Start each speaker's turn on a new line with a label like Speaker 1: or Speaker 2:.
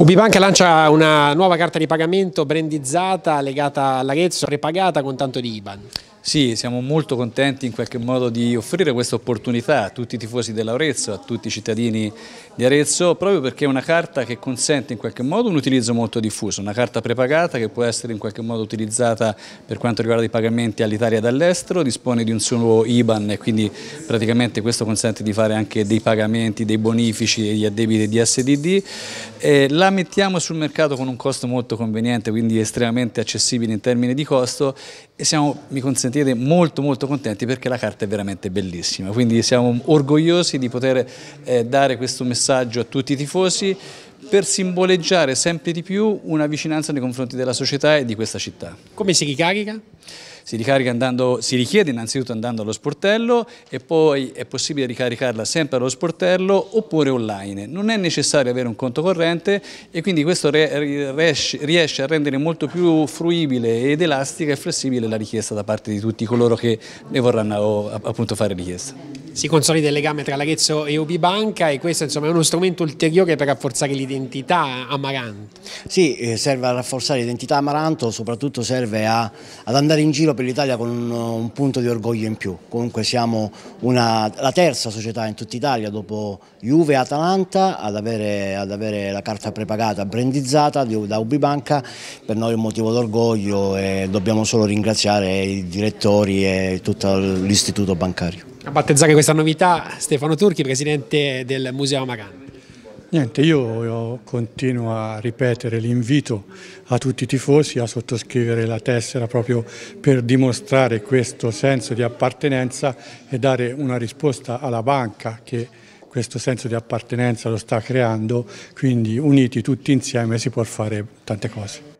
Speaker 1: Ubibanca lancia una nuova carta di pagamento brandizzata legata all'Arezzo, prepagata con tanto di IBAN. Sì, siamo molto contenti in qualche modo di offrire questa opportunità
Speaker 2: a tutti i tifosi dell'Arezzo, a tutti i cittadini di Arezzo, proprio perché è una carta che consente in qualche modo un utilizzo molto diffuso, una carta prepagata che può essere in qualche modo utilizzata per quanto riguarda i pagamenti all'Italia dall'estero, dispone di un solo IBAN e quindi praticamente questo consente di fare anche dei pagamenti, dei bonifici e gli addebiti di SDD. Eh, la mettiamo sul mercato con un costo molto conveniente, quindi estremamente accessibile in termini di costo e siamo, mi consentite, molto molto contenti perché la carta è veramente bellissima, quindi siamo orgogliosi di poter eh, dare questo messaggio a tutti i tifosi per simboleggiare sempre di più una vicinanza nei confronti della società e di questa città.
Speaker 1: Come si ricarica?
Speaker 2: Si, andando, si richiede innanzitutto andando allo sportello e poi è possibile ricaricarla sempre allo sportello oppure online. Non è necessario avere un conto corrente e quindi questo riesce, riesce a rendere molto più fruibile ed elastica e flessibile la richiesta da parte di tutti coloro che ne vorranno appunto fare richiesta
Speaker 1: si consolida il legame tra l'Arezzo e Ubibanca e questo insomma, è uno strumento ulteriore per rafforzare l'identità amaranto.
Speaker 3: Sì, eh, serve a rafforzare l'identità amaranto, soprattutto serve a, ad andare in giro per l'Italia con un, un, punto di orgoglio in più. Comunque siamo una, la terza società in tutta Italia dopo Juve e Atalanta ad avere, ad avere, la carta prepagata, brandizzata da Ubibanca. Per noi è un motivo d'orgoglio e dobbiamo solo ringraziare i direttori e tutto l'istituto bancario.
Speaker 1: A battezzare questa novità Stefano Turchi, presidente del Museo Maganda.
Speaker 4: Niente, io continuo a ripetere l'invito a tutti i tifosi a sottoscrivere la tessera proprio per dimostrare questo senso di appartenenza e dare una risposta alla banca che questo senso di appartenenza lo sta creando, quindi uniti tutti insieme si può fare tante cose.